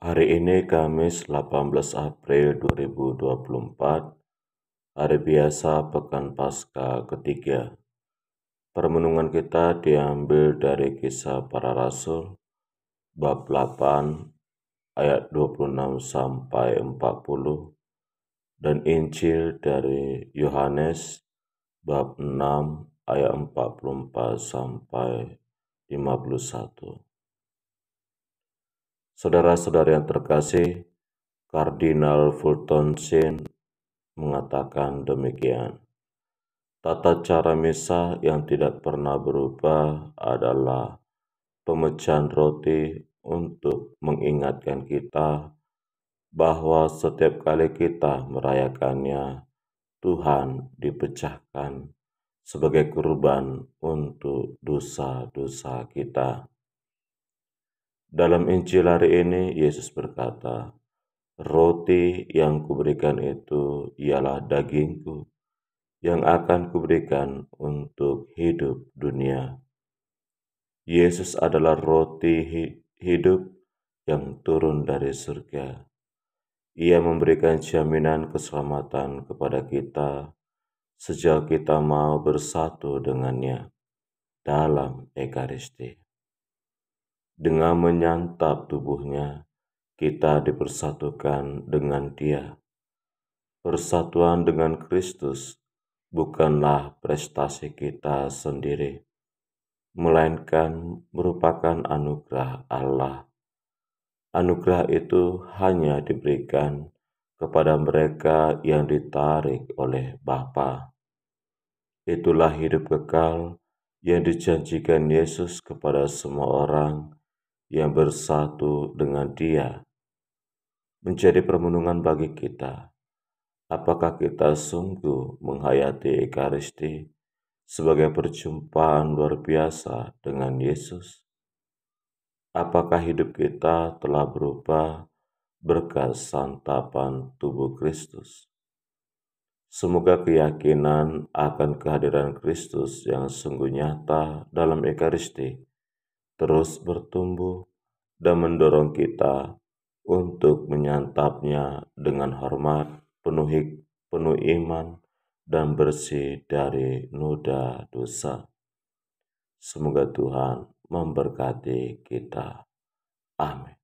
Hari ini Kamis 18 April 2024, hari biasa pekan pasca ketiga. Permenungan kita diambil dari kisah para rasul, bab 8, ayat 26 sampai 40, dan Injil dari Yohanes, bab 6, ayat 44 sampai 51. Saudara-saudara yang terkasih, Kardinal Fulton Sheen mengatakan demikian. Tata cara misa yang tidak pernah berubah adalah pemecahan roti untuk mengingatkan kita bahwa setiap kali kita merayakannya, Tuhan dipecahkan sebagai kurban untuk dosa-dosa kita. Dalam Injil hari ini, Yesus berkata, Roti yang kuberikan itu ialah dagingku yang akan kuberikan untuk hidup dunia. Yesus adalah roti hidup yang turun dari surga. Ia memberikan jaminan keselamatan kepada kita sejak kita mau bersatu dengannya dalam Ekaristi. Dengan menyantap tubuhnya, kita dipersatukan dengan Dia. Persatuan dengan Kristus bukanlah prestasi kita sendiri, melainkan merupakan anugerah Allah. Anugerah itu hanya diberikan kepada mereka yang ditarik oleh Bapa. Itulah hidup kekal yang dijanjikan Yesus kepada semua orang yang bersatu dengan Dia menjadi permenungan bagi kita. Apakah kita sungguh menghayati Ekaristi sebagai perjumpaan luar biasa dengan Yesus? Apakah hidup kita telah berubah berkat santapan tubuh Kristus? Semoga keyakinan akan kehadiran Kristus yang sungguh nyata dalam Ekaristi terus bertumbuh dan mendorong kita untuk menyantapnya dengan hormat, penuh, penuh iman, dan bersih dari noda dosa. Semoga Tuhan memberkati kita. Amin.